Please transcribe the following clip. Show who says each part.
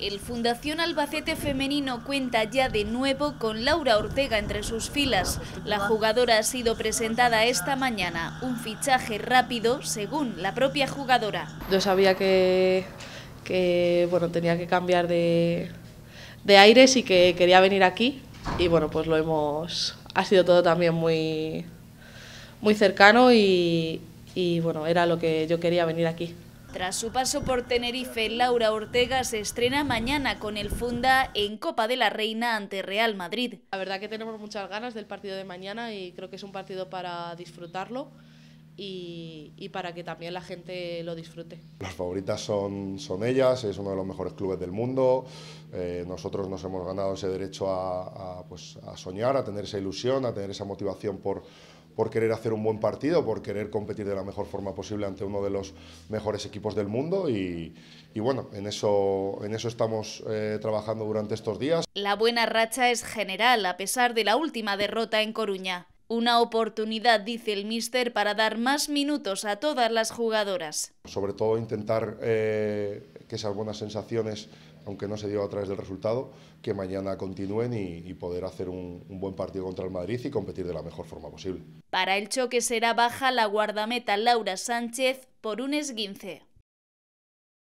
Speaker 1: el Fundación Albacete Femenino cuenta ya de nuevo con Laura Ortega entre sus filas. La jugadora ha sido presentada esta mañana, un fichaje rápido según la propia jugadora.
Speaker 2: Yo sabía que, bueno, tenía que cambiar de, de aires y que quería venir aquí y bueno, pues lo hemos... Ha sido todo también muy, muy cercano y, y bueno, era lo que yo quería venir aquí.
Speaker 1: Tras su paso por Tenerife, Laura Ortega se estrena mañana con el Funda en Copa de la Reina ante Real Madrid. La verdad que tenemos muchas ganas del partido de mañana y creo que es un partido para disfrutarlo
Speaker 2: y, para que también la gente lo disfrute.
Speaker 3: Las favoritas son, son ellas, es uno de los mejores clubes del mundo. Eh, nosotros nos hemos ganado ese derecho pues, a soñar, a tener esa ilusión, a tener esa motivación por por querer hacer un buen partido, por querer competir de la mejor forma posible ante uno de los mejores equipos del mundo y, bueno, en eso, en eso estamos eh, trabajando durante estos días.
Speaker 1: La buena racha es general a pesar de la última derrota en Coruña. Una oportunidad, dice el míster, para dar más minutos a todas las jugadoras.
Speaker 3: Sobre todo intentar eh, que esas buenas sensaciones, aunque no se dio a través del resultado, que mañana continúen y, poder hacer un, un, buen partido contra el Madrid y competir de la mejor forma posible.
Speaker 1: Para el choque será baja la guardameta Laura Sánchez por un esguince.